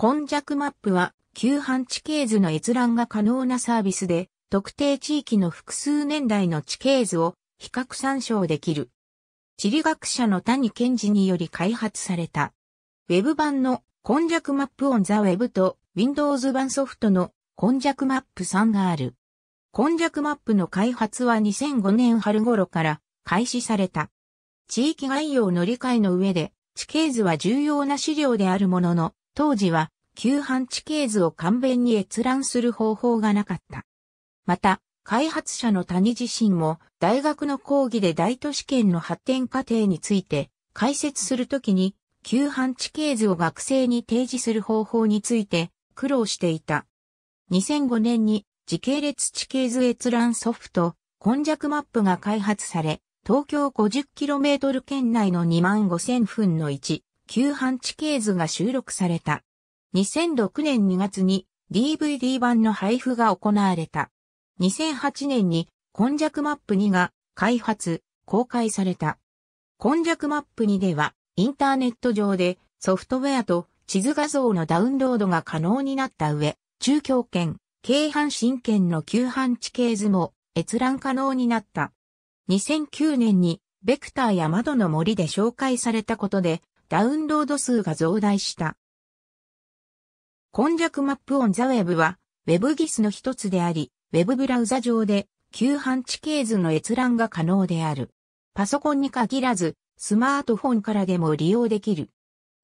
今弱マップは、旧半地形図の閲覧が可能なサービスで、特定地域の複数年代の地形図を比較参照できる。地理学者の谷健二により開発された。Web 版の今弱マップオンザウェブと Windows 版ソフトの今弱マップ3がある。今弱マップの開発は2005年春頃から開始された。地域概要の理解の上で地形図は重要な資料であるものの、当時は、旧半地形図を簡便に閲覧する方法がなかった。また、開発者の谷自身も、大学の講義で大都市圏の発展過程について、解説するときに、旧半地形図を学生に提示する方法について、苦労していた。2005年に、時系列地形図閲覧ソフト、今弱マップが開発され、東京 50km 圏内の2万5000分の1、旧版地形図が収録された。2006年2月に DVD 版の配布が行われた。2008年に、今弱マップ2が開発、公開された。今弱マップ2では、インターネット上でソフトウェアと地図画像のダウンロードが可能になった上、中京圏、京阪神圏の旧版地形図も閲覧可能になった。2009年に、ベクターや窓の森で紹介されたことで、ダウンロード数が増大した。こんマップオンザウェブは、ウェブギスの一つであり、ウェブブラウザ上で、旧ンチ系図の閲覧が可能である。パソコンに限らず、スマートフォンからでも利用できる。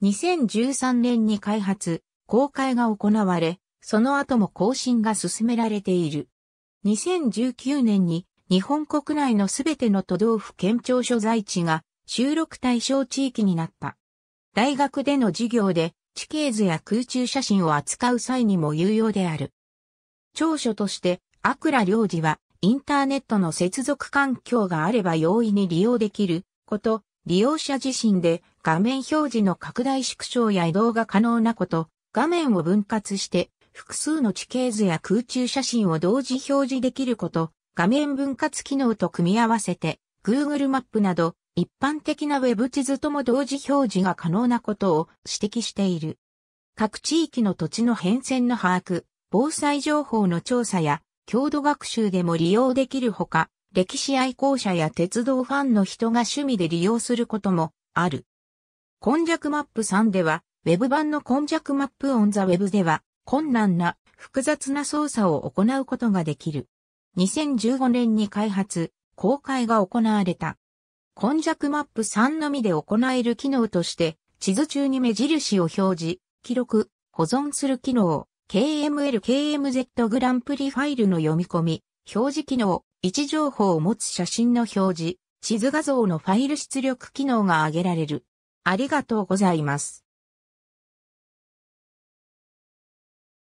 2013年に開発、公開が行われ、その後も更新が進められている。2019年に日本国内のすべての都道府県庁所在地が収録対象地域になった。大学での授業で地形図や空中写真を扱う際にも有用である。長所として、アクラ領事はインターネットの接続環境があれば容易に利用できること、利用者自身で画面表示の拡大縮小や移動が可能なこと、画面を分割して複数の地形図や空中写真を同時表示できること、画面分割機能と組み合わせて Google マップなど一般的なウェブ地図とも同時表示が可能なことを指摘している。各地域の土地の変遷の把握、防災情報の調査や、郷土学習でも利用できるほか、歴史愛好者や鉄道ファンの人が趣味で利用することもある。根弱マップ3では、ウェブ版の根弱マップオンザウェブでは、困難な複雑な操作を行うことができる。2015年に開発、公開が行われた。今弱マップ3のみで行える機能として、地図中に目印を表示、記録、保存する機能、KML、KMZ グランプリファイルの読み込み、表示機能、位置情報を持つ写真の表示、地図画像のファイル出力機能が挙げられる。ありがとうございます。